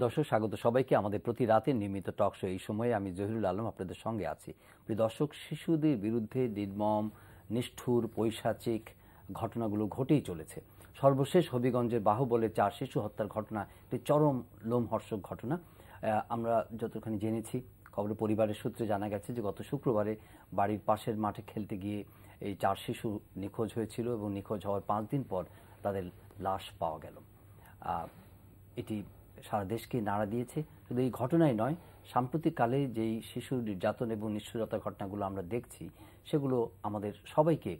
প্রিয় দর্শক স্বাগত সবাইকে আমাদের প্রতি রাতে নিয়মিত টক শো এই সময়ে আমি জহিরুল আলম আপনাদের সঙ্গে আছি প্রিয় দর্শক শিশুদের বিরুদ্ধে নির্মম নিষ্ঠুর পৈশাচিক ঘটনাগুলো ঘটেই চলেছে সর্বশেষ হবিগঞ্জের বাহুবলে চার শিশু হত্যার ঘটনা একটি চরম লোমহর্ষক ঘটনা আমরা যতখানি জেনেছি খবরের পরিবারের সূত্রে জানা গেছে যে গত শুক্রবারে বাড়ির পাশের মাঠে খেলতে গিয়ে এই চার শিশু নিখোঁজ হয়েছিল এবং নিখোঁজ হওয়ার পাঁচ দিন পর তাদের লাশ পাওয়া গেল এটি সারা দেশকে নাড়া দিয়েছে শুধু এই ঘটনাই নয় সাম্প্রতিককালে যেই শিশু নির্যাতন এবং নিষ্ঠুরতা ঘটনাগুলো আমরা দেখছি সেগুলো আমাদের সবাইকে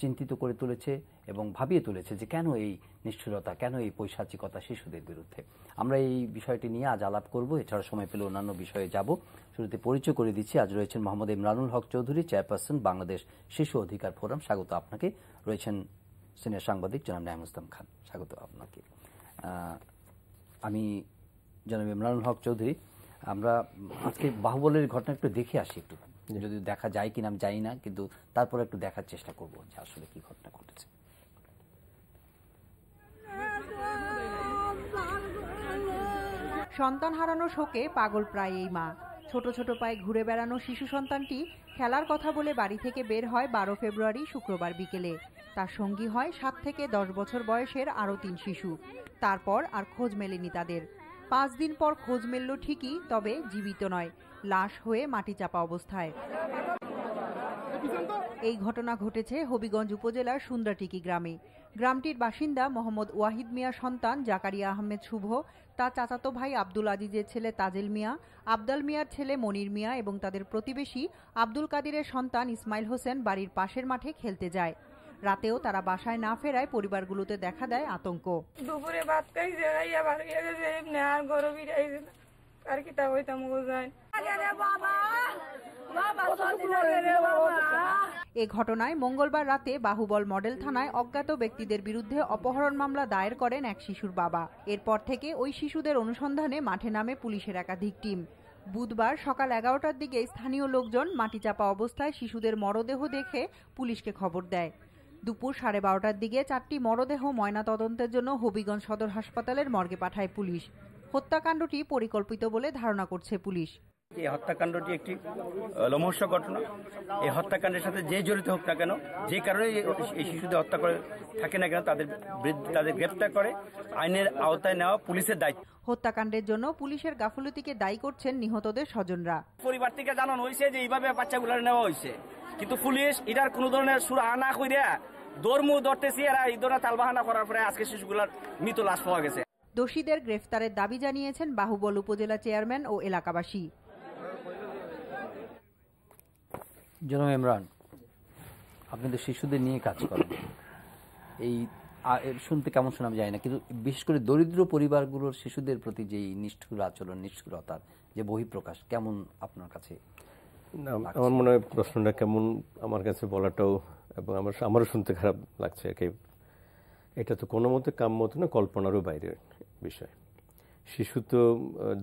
চিন্তিত করে তুলেছে এবং ভাবিয়ে তুলেছে যে কেন এই নিষ্ঠুরতা কেন এই পৈশাচিকতা শিশুদের বিরুদ্ধে আমরা এই বিষয়টি নিয়ে আজ আলাপ করব এছাড়া সময় পেলে অন্যান্য বিষয়ে যাব শুরুতে পরিচয় করে দিচ্ছি আজ রয়েছেন মোহাম্মদ ইমরানুল হক চৌধুরী চেয়ারপারসন বাংলাদেশ শিশু অধিকার ফোরাম স্বাগত আপনাকে রয়েছেন সিনিয়র সাংবাদিক জনাব নাহমুস্তম খান স্বাগত আপনাকে আমি জনাব ইমরানুল হক চৌধুরী আমরা আজকে বাহুবলের ঘটনা একটু দেখে আসি একটু যদি দেখা যায় কিনা আমি জানি না কিন্তু তারপরে একটু দেখার চেষ্টা করব যে আসলে কি ঘটনা ঘটেছে সন্তান হারানো শোকে পাগল প্রায় এই মা ছোট ছোট পায়ে ঘুরে বেড়ানো শিশু সন্তানটি খেলার কথা বলে বাড়ি থেকে বের হয় বারো ফেব্রুয়ারি শুক্রবার বিকেলে তার সঙ্গী হয় সাত থেকে দশ বছর বয়সের আরও তিন শিশু তারপর আর খোঁজ মেলেনি তাদের পাঁচ দিন পর খোঁজ মেলল ঠিকই তবে জীবিত নয় লাশ হয়ে মাটি চাপা অবস্থায় এই ঘটনা ঘটেছে হবিগঞ্জ উপজেলার সুন্দরটিকি গ্রামে গ্রামটির বাসিন্দা মোহাম্মদ ওয়াহিদ মিয়া সন্তান জাকারিয়া আহমেদ শুভ তা চাচাতো ভাই আব্দুল আজিজের ছেলে তাজেল মিয়া আবদাল মিয়ার ছেলে মনির মিয়া এবং তাদের প্রতিবেশী আব্দুল কাদিরের সন্তান ইসমাইল হোসেন বাড়ির পাশের মাঠে খেলতে যায় রাতেও তারা বাসায় না ফেরায় পরিবারগুলোতে দেখা দেয় আতঙ্ক দুপুরে ভাত খাই জেগাইয়া ভালো গেছে আর গরু আর কি তা হইতাম এ ঘটনায় মঙ্গলবার রাতে বাহুবল মডেল থানায় অজ্ঞাত ব্যক্তিদের বিরুদ্ধে অপহরণ মামলা দায়ের করেন এক শিশুর বাবা এরপর থেকে ওই শিশুদের অনুসন্ধানে মাঠে নামে পুলিশের একাধিক টিম বুধবার সকাল এগারোটার দিকে স্থানীয় লোকজন মাটিচাপা অবস্থায় শিশুদের মরদেহ দেখে পুলিশকে খবর দেয় দুপুর সাড়ে বারোটার দিকে চারটি মরদেহ ময়নাতদন্তের জন্য হবিগঞ্জ সদর হাসপাতালের মর্গে পাঠায় পুলিশ হত্যাকাণ্ডটি পরিকল্পিত বলে ধারণা করছে পুলিশ এই হত্যাকাণ্ডটি একটি লোমহস্য ঘটনা এই হত্যাকাণ্ডের সাথে যে জড়িত হোক না কেন যে কারণে এই শিশুদের হত্যা করে থাকে না কেন তাদের তাদের গ্রেপ্তার করে আইনের আওতায় নেওয়া পুলিশের দায়িত্ব হত্যাকাণ্ডের জন্য পুলিশের গাফলতিকে দায়ী করছেন নিহতদের স্বজনরা পরিবার থেকে জানানো হয়েছে যে এইভাবে বাচ্চাগুলো নেওয়া হয়েছে কিন্তু পুলিশ এটার কোনো ধরনের সুরাহা না কইরা দর্মু ধরতেছি এরা এই ধরনের তালবাহানা করার পরে আজকে শিশুগুলার মৃত লাশ পাওয়া গেছে দোষীদের গ্রেফতারের দাবি জানিয়েছেন বাহুবল উপজেলা চেয়ারম্যান ও এলাকাবাসী জনাব ইমরান আপনি তো শিশুদের নিয়ে কাজ করেন এই শুনতে কেমন শোনা যায় না কিন্তু বিশেষ করে দরিদ্র পরিবারগুলোর শিশুদের প্রতি যে নিষ্ঠুর আচরণ নিষ্ঠুরতার যে বহিঃপ্রকাশ কেমন আপনার কাছে না আমার মনে হয় প্রশ্নটা কেমন আমার কাছে বলাটাও এবং আমার আমারও শুনতে খারাপ লাগছে একে এটা তো কোনো মতে কাম মতো না কল্পনারও বাইরের বিষয় শিশু তো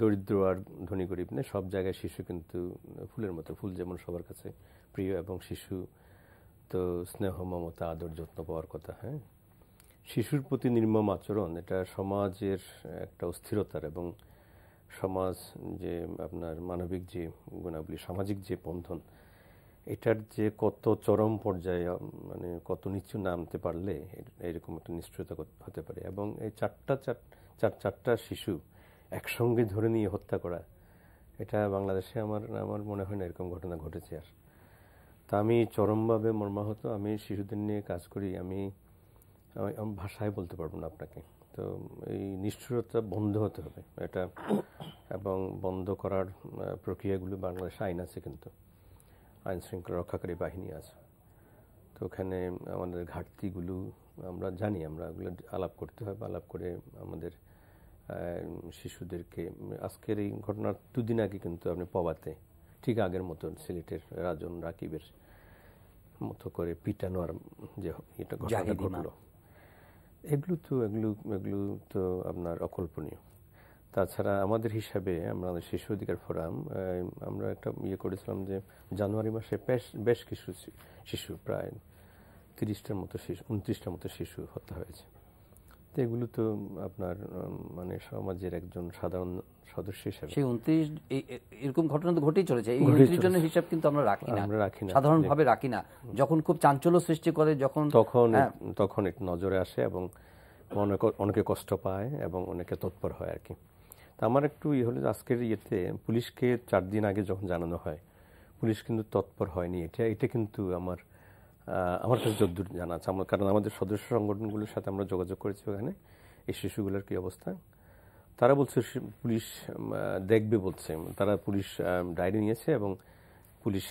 দরিদ্র আর ধনী গরিব না সব জায়গায় শিশু কিন্তু ফুলের মতো ফুল যেমন সবার কাছে প্রিয় এবং শিশু তো স্নেহ মমতা আদর যত্ন পাওয়ার কথা হ্যাঁ শিশুর প্রতি নির্মম আচরণ এটা সমাজের একটা অস্থিরতার এবং সমাজ যে আপনার মানবিক যে গুণাবলী সামাজিক যে বন্ধন এটার যে কত চরম পর্যায়ে মানে কত নিচু নামতে পারলে এরকম একটা নিশ্চয়তা হতে পারে এবং এই চারটা চার চার চারটা শিশু একসঙ্গে ধরে নিয়ে হত্যা করা এটা বাংলাদেশে আমার আমার মনে হয় না এরকম ঘটনা ঘটেছে আর তা আমি চরমভাবে মর্মাহত আমি শিশুদের নিয়ে কাজ করি আমি ভাষায় বলতে পারবো না আপনাকে তো এই নিষ্ঠুরতা বন্ধ হতে হবে এটা এবং বন্ধ করার প্রক্রিয়াগুলো বাংলাদেশ আইন আছে কিন্তু আইন শৃঙ্খলা রক্ষাকারী বাহিনী আছে তো ওখানে আমাদের ঘাটতিগুলো আমরা জানি আমরা ওগুলো আলাপ করতে হবে বা আলাপ করে আমাদের শিশুদেরকে আজকের এই ঘটনার দুদিন আগে কিন্তু আপনি পবাতে ঠিক আগের মতো সিলেটের রাজন রাকিবের মতো করে পিটানোর যে এটা ঘটনা ঘটলো এগুলো তো এগুলো এগুলো তো আপনার অকল্পনীয় তাছাড়া আমাদের হিসাবে আমাদের শিশু অধিকার ফোরাম আমরা একটা ইয়ে করেছিলাম যে জানুয়ারি মাসে বেশ বেশ কিছু শিশু প্রায় তিরিশটার মতো শিশু উনত্রিশটার মতো শিশু হত্যা হয়েছে তো এগুলো তো আপনার মানে সমাজের একজন সাধারণ সদস্য হিসেবে সেই উনত্রিশ এরকম ঘটনা তো ঘটেই চলেছে এই উনত্রিশ জনের হিসাব কিন্তু আমরা রাখি না আমরা রাখি না সাধারণভাবে রাখি না যখন খুব চাঞ্চল্য সৃষ্টি করে যখন তখন হ্যাঁ। তখন একটু নজরে আসে এবং অনেকে কষ্ট পায় এবং অনেকে তৎপর হয় আর কি তা আমার একটু ইয়ে হলো আজকের ইয়েতে পুলিশকে চার দিন আগে যখন জানানো হয় পুলিশ কিন্তু তৎপর হয়নি এটা এটা কিন্তু আমার আমার কাছে যদ্দূর জানা আছে আমার কারণ আমাদের সদস্য সংগঠনগুলোর সাথে আমরা যোগাযোগ করেছি ওখানে এই শিশুগুলোর কী অবস্থা তারা বলছে পুলিশ দেখবে বলছে তারা পুলিশ ডায়েরি নিয়েছে এবং পুলিশ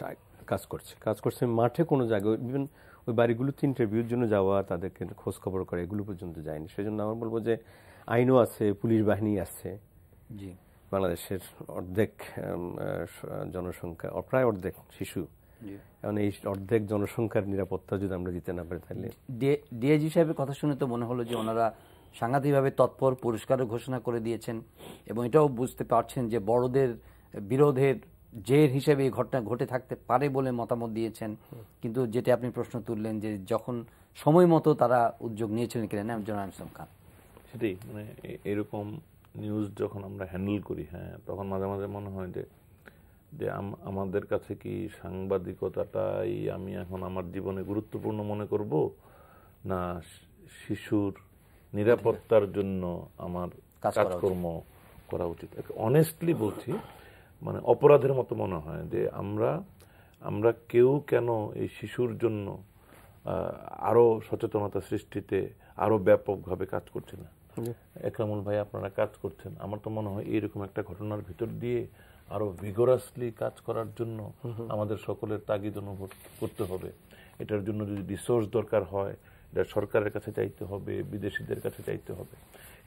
কাজ করছে কাজ করছে মাঠে কোনো জায়গায় ইভেন ওই বাড়িগুলোতে ইন্টারভিউর জন্য যাওয়া তাদেরকে খোঁজ খবর করা এগুলো পর্যন্ত যায়নি সেই জন্য আমার বলবো যে আইনও আছে পুলিশ বাহিনী আছে জি বাংলাদেশের অর্ধেক জনসংখ্যা প্রায় অর্ধেক শিশু কারণ এই অর্ধেক জনসংখ্যার নিরাপত্তা যদি আমরা দিতে না পারি তাহলে ডিআইজি সাহেবের কথা শুনে তো মনে হলো যে ওনারা সাংঘাতিকভাবে তৎপর পুরস্কারও ঘোষণা করে দিয়েছেন এবং এটাও বুঝতে পারছেন যে বড়দের বিরোধের জের হিসেবে এই ঘটনা ঘটে থাকতে পারে বলে মতামত দিয়েছেন কিন্তু যেটা আপনি প্রশ্ন তুললেন যে যখন সময় মতো তারা উদ্যোগ নিয়েছিলেন কিনা না জনাম খান সেটাই মানে এরকম নিউজ যখন আমরা হ্যান্ডেল করি হ্যাঁ তখন মাঝে মাঝে মনে হয় যে যে আমাদের কাছে কি সাংবাদিকতাটাই আমি এখন আমার জীবনে গুরুত্বপূর্ণ মনে করব না শিশুর নিরাপত্তার জন্য আমার কাজকর্ম করা উচিত অনেস্টলি বলছি মানে অপরাধের মতো মনে হয় যে আমরা আমরা কেউ কেন এই শিশুর জন্য আরও সচেতনতা সৃষ্টিতে আরও ব্যাপকভাবে কাজ করছি না একরামুল ভাই আপনারা কাজ করছেন আমার তো মনে হয় এরকম একটা ঘটনার ভিতর দিয়ে আরো ভিগোরাসলি কাজ করার জন্য আমাদের সকলের তাগিদ অনুভব করতে হবে এটার জন্য যদি রিসোর্স দরকার হয় এটা সরকারের কাছে চাইতে হবে বিদেশিদের কাছে চাইতে হবে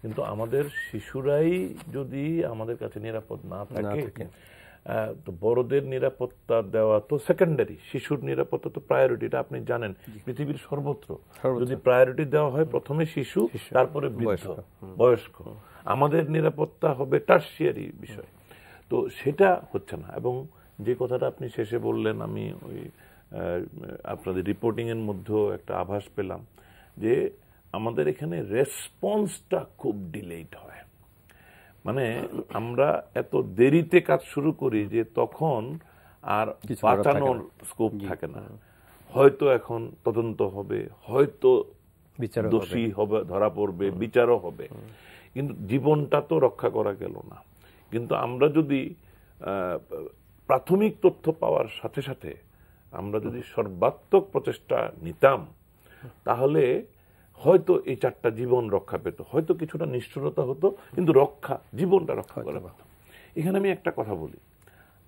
কিন্তু আমাদের শিশুরাই যদি আমাদের কাছে নিরাপদ না থাকে তো বড়দের নিরাপত্তা দেওয়া তো সেকেন্ডারি শিশুর নিরাপত্তা তো প্রায়োরিটিটা আপনি জানেন পৃথিবীর সর্বত্র যদি প্রায়োরিটি দেওয়া হয় প্রথমে শিশু তারপরে বৃদ্ধ বয়স্ক আমাদের নিরাপত্তা হবে টার্সিয়ারি বিষয় তো সেটা হচ্ছে না এবং যে কথাটা আপনি শেষে বললেন আমি ওই আপনাদের রিপোর্টিংয়ের মধ্যেও একটা আভাস পেলাম যে আমাদের এখানে রেসপন্সটা খুব ডিলেট হয় মানে আমরা এত দেরিতে কাজ শুরু করি যে তখন আর বাঁচানোর স্কোপ থাকে না হয়তো এখন তদন্ত হবে হয়তো দোষী হবে ধরা পড়বে বিচারও হবে কিন্তু জীবনটা তো রক্ষা করা গেল না কিন্তু আমরা যদি প্রাথমিক তথ্য পাওয়ার সাথে সাথে আমরা যদি সর্বাত্মক প্রচেষ্টা নিতাম তাহলে হয়তো এই চারটা জীবন রক্ষা পেত হয়তো কিছুটা নিষ্ঠুরতা হতো কিন্তু রক্ষা জীবনটা রক্ষা করা পেত এখানে আমি একটা কথা বলি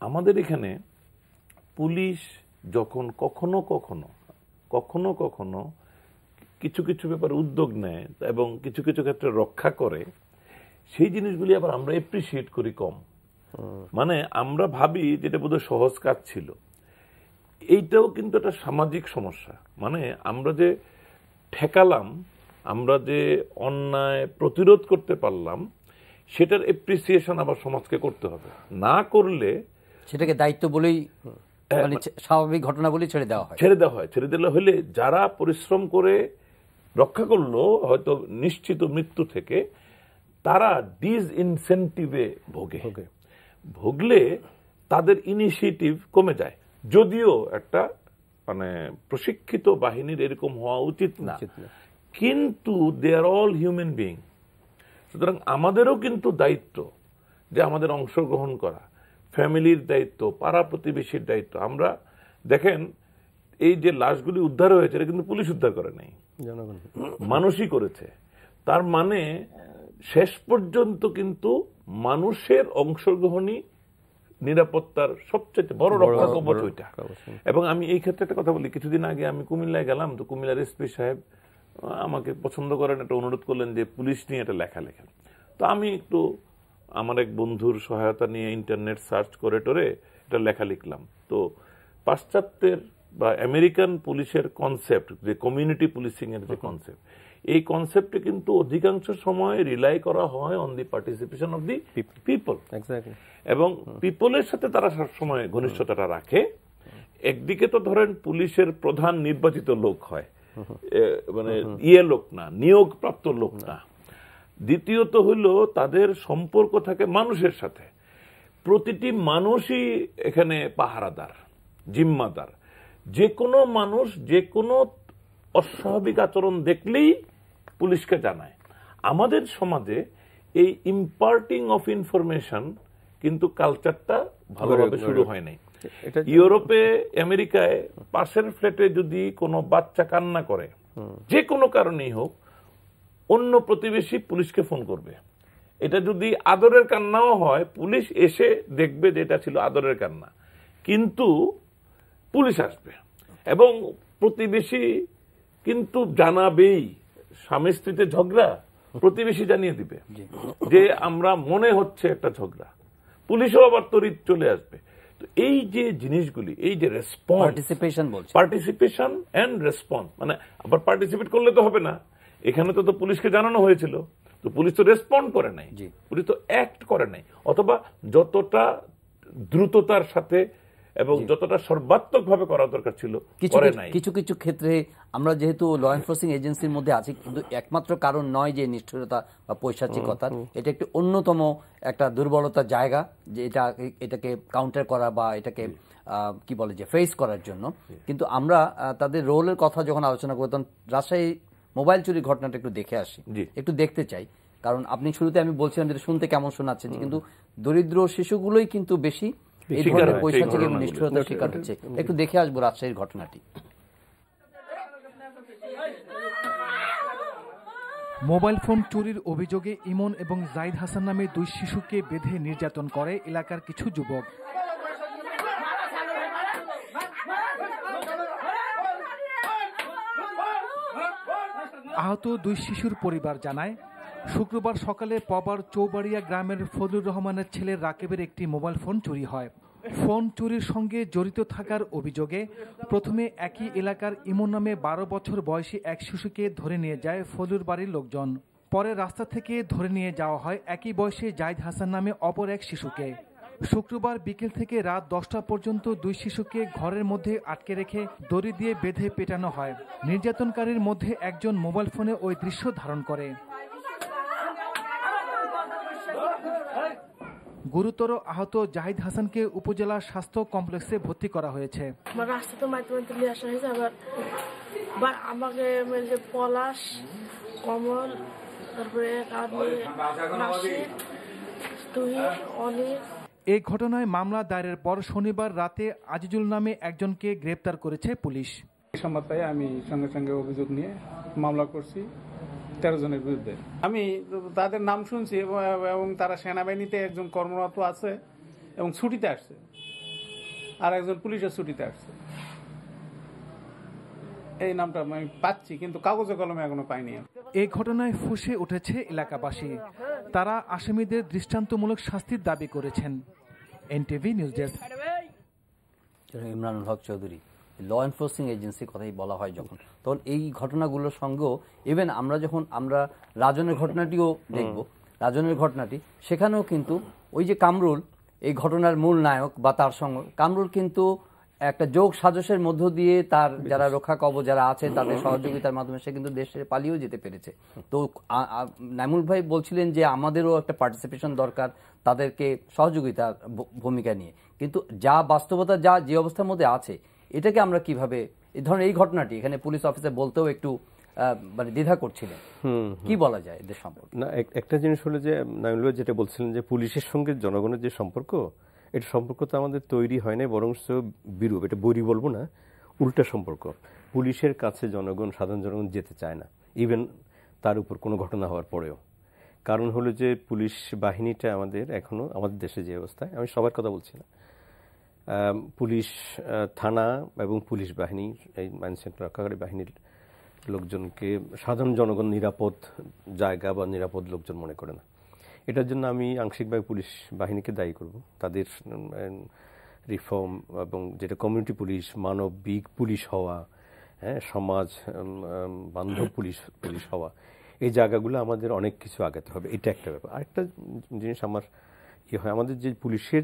আমাদের এখানে পুলিশ যখন কখনো কখনো কখনো কখনো কিছু কিছু ব্যাপারে উদ্যোগ নেয় এবং কিছু কিছু ক্ষেত্রে রক্ষা করে সেই জিনিসগুলি আবার আমরা এপ্রিসিয়েট করি কম মানে আমরা ভাবি যেটা বোধহয় সহজ কাজ ছিল এইটাও কিন্তু একটা সামাজিক সমস্যা মানে আমরা যে ঠেকালাম আমরা যে অন্যায় প্রতিরোধ করতে পারলাম সেটার এপ্রিসিয়েশন আবার সমাজকে করতে হবে না করলে সেটাকে দায়িত্ব বলেই মানে স্বাভাবিক ঘটনা বলেই ছেড়ে দেওয়া হয় ছেড়ে দেওয়া হয় ছেড়ে দিলে হলে যারা পরিশ্রম করে রক্ষা করলো হয়তো নিশ্চিত মৃত্যু থেকে তারা ডিজ ইনসেন্টিভে ভোগে ভোগলে তাদের ইনিশিয়েটিভ কমে যায় যদিও একটা মানে প্রশিক্ষিত বাহিনীর এরকম হওয়া উচিত না কিন্তু they are all human being সুতরাং আমাদেরও কিন্তু দায়িত্ব যে আমাদের অংশগ্রহণ করা ফ্যামিলির দায়িত্ব পাড়া প্রতিবেশীর দায়িত্ব আমরা দেখেন এই যে লাশগুলি উদ্ধার হয়েছে এটা কিন্তু পুলিশ উদ্ধার করে নাই মানুষই করেছে তার মানে শেষ পর্যন্ত কিন্তু মানুষের অংশগ্রহণই নিরাপত্তার সবচেয়ে বড় রক্ষা কবচ ওইটা হ্যাঁ। এবং আমি এই ক্ষেত্রে একটা কথা বলি কিছুদিন আগে আমি কুমিল্লায় গেলাম তো কুমিল্লার এসপি সাহেব আমাকে পছন্দ করেন একটা অনুরোধ করলেন যে পুলিশ নিয়ে একটা লেখা লেখেন তো আমি একটু আমার এক বন্ধুর সহায়তা নিয়ে ইন্টারনেট সার্চ করে টোরে এটা লেখা লিখলাম তো পাশ্চাত্যের বা আমেরিকান পুলিশের কনসেপ্ট যে কমিউনিটি পুলিশিংয়ের যে কনসেপ্ট এই কনসেপ্টে কিন্তু অধিকাংশ সময় রিলাই করা হয় on the participation of the people এবং পিপলের সাথে তারা সবসময় ঘনিষ্ঠতাটা রাখে একদিকে তো ধরেন পুলিশের প্রধান নির্বাচিত লোক হয় মানে ইয়ে লোক না নিয়োগপ্রাপ্ত লোক না দ্বিতীয়ত হইল তাদের সম্পর্ক থাকে মানুষের সাথে প্রতিটি মানুষই এখানে পাহারাদার জিম্মাদার যে কোনো মানুষ যে কোনো অস্বাভাবিক আচরণ দেখলেই পুলিশকে জানায় আমাদের সমাজে এই ইম্পার্টিং অফ ইনফরমেশন কিন্তু কালচারটা ভালোভাবে শুরু হয় নাই ইউরোপে আমেরিকায় পাশের ফ্ল্যাটে যদি কোনো বাচ্চা কান্না করে যে কোনো কারণেই হোক অন্য প্রতিবেশী পুলিশকে ফোন করবে এটা যদি আদরের কান্নাও হয় পুলিশ এসে দেখবে যে এটা ছিল আদরের কান্না কিন্তু পুলিশ আসবে এবং প্রতিবেশী কিন্তু জানাবেই স্বামী স্ত্রীতে ঝগড়া প্রতিবেশী জানিয়ে দিবে যে আমরা মনে হচ্ছে একটা ঝগড়া পুলিশও আবার তরিত চলে আসবে তো এই যে জিনিসগুলি এই যে রেসপন্সিপেশন পার্টিসিপেশন বলছে পার্টিসিপেশন অ্যান্ড রেসপন্স মানে আবার পার্টিসিপেট করলে তো হবে না এখানে তো তো পুলিশকে জানানো হয়েছিল তো পুলিশ তো রেসপন্ড করে নাই পুলিশ তো অ্যাক্ট করে নাই অথবা যতটা দ্রুততার সাথে এবং যতটা ভাবে করা দরকার ছিল কিছু কিছু ক্ষেত্রে আমরা যেহেতু ল এনফোর্সিং এজেন্সির মধ্যে আছি কিন্তু একমাত্র কারণ নয় যে নিষ্ঠুরতা বা পৈশাচিকতার এটা একটি অন্যতম একটা দুর্বলতা জায়গা যে এটা এটাকে কাউন্টার করা বা এটাকে কি বলে যে ফেস করার জন্য কিন্তু আমরা তাদের রোলের কথা যখন আলোচনা করতাম রাজশাহী মোবাইল চুরির ঘটনাটা একটু দেখে আসি একটু দেখতে চাই কারণ আপনি শুরুতে আমি বলছিলাম যেটা শুনতে কেমন শোনাচ্ছে কিন্তু দরিদ্র শিশুগুলোই কিন্তু বেশি এই ধরনের এবং নিষ্ঠুরতার শিকার হচ্ছে একটু দেখে আসবো রাজশাহীর ঘটনাটি মোবাইল ফোন চুরির অভিযোগে ইমন এবং জাইদ হাসান নামে দুই শিশুকে বেঁধে নির্যাতন করে এলাকার কিছু যুবক আহত দুই শিশুর পরিবার জানায় শুক্রবার সকালে পবার চৌবাড়িয়া গ্রামের ফজলুর রহমানের ছেলে রাকেবের একটি মোবাইল ফোন চুরি হয় ফোন চুরির সঙ্গে জড়িত থাকার অভিযোগে প্রথমে একই এলাকার ইমন নামে বারো বছর বয়সী এক শিশুকে ধরে নিয়ে যায় ফজলুর বাড়ির লোকজন পরে রাস্তা থেকে ধরে নিয়ে যাওয়া হয় একই বয়সে জাহিদ হাসান নামে অপর এক শিশুকে শুক্রবার বিকেল থেকে রাত দশটা পর্যন্ত দুই শিশুকে ঘরের মধ্যে আটকে রেখে দড়ি দিয়ে বেঁধে পেটানো হয় নির্যাতনকারীর মধ্যে একজন মোবাইল ফোনে ওই দৃশ্য ধারণ করে গুরুতর আহত জাহিদ হাসানকে উপজেলা স্বাস্থ্য কমপ্লেক্সে ভর্তি করা হয়েছে রাস্তাতে মাধ্যমে নিয়ে আসা হয়েছে আবার আমাকে মানে পলাশ কমল তারপরে অনেক এই ঘটনায় মামলা দায়েরের পর শনিবার রাতে আজিজুল নামে একজনকে গ্রেপ্তার করেছে পুলিশ সংবাদ পাই আমি সঙ্গে সঙ্গে অভিযোগ নিয়ে মামলা করছি তেরো জনের বিরুদ্ধে আমি তাদের নাম শুনছি এবং তারা সেনাবাহিনীতে একজন কর্মরত আছে এবং ছুটিতে আসছে আর একজন পুলিশের ছুটিতে আসছে এই নামটা আমি পাচ্ছি কিন্তু কাগজে কলমে এখনো পাইনি এই ঘটনায় ফুসে উঠেছে এলাকাবাসী তারা আসামিদের দৃষ্টান্তমূলক শাস্তির দাবি করেছেন NTV news desk Imranul Haque Chowdhury law enforcing এজেন্সির কথাই বলা হয় যখন তখন এই ঘটনাগুলোর সঙ্গেও ইভেন আমরা যখন আমরা রাজনের ঘটনাটিও দেখব রাজনের ঘটনাটি সেখানেও কিন্তু ওই যে কামরুল এই ঘটনার মূল নায়ক বা তার সঙ্গে কামরুল কিন্তু একটা যোগ সাজসের মধ্য দিয়ে তার যারা রক্ষা কব যারা আছে তাদের সহযোগিতার মাধ্যমে সে কিন্তু দেশে পালিয়েও যেতে পেরেছে তো নাইমুল ভাই বলছিলেন যে আমাদেরও একটা পার্টিসিপেশন দরকার তাদেরকে সহযোগিতার ভূমিকা নিয়ে কিন্তু যা বাস্তবতা যা যে অবস্থার মধ্যে আছে এটাকে আমরা কিভাবে এই ধরনের এই ঘটনাটি এখানে পুলিশ অফিসে বলতেও একটু মানে দ্বিধা করছিলেন কি বলা যায় এদের সম্পর্কে না একটা জিনিস হলো যে নাইমুল যেটা বলছিলেন যে পুলিশের সঙ্গে জনগণের যে সম্পর্ক এটা সম্পর্ক তো আমাদের তৈরি হয় না বরং বিরূপ এটা বরি বলবো না উল্টা সম্পর্ক পুলিশের কাছে জনগণ সাধারণ জনগণ যেতে চায় না ইভেন তার উপর কোনো ঘটনা হওয়ার পরেও কারণ হলো যে পুলিশ বাহিনীটা আমাদের এখনও আমাদের দেশে যে অবস্থায় আমি সবার কথা বলছি না পুলিশ থানা এবং পুলিশ বাহিনী এই আইন শৃঙ্খলা রক্ষাকারী বাহিনীর লোকজনকে সাধারণ জনগণ নিরাপদ জায়গা বা নিরাপদ লোকজন মনে করে না এটার জন্য আমি আংশিকভাবে পুলিশ বাহিনীকে দায়ী করব তাদের রিফর্ম এবং যেটা কমিউনিটি পুলিশ মানবিক পুলিশ হওয়া হ্যাঁ সমাজ বান্ধব পুলিশ পুলিশ হওয়া এই জায়গাগুলো আমাদের অনেক কিছু আগাতে হবে এটা একটা ব্যাপার আরেকটা জিনিস আমার কি হয় আমাদের যে পুলিশের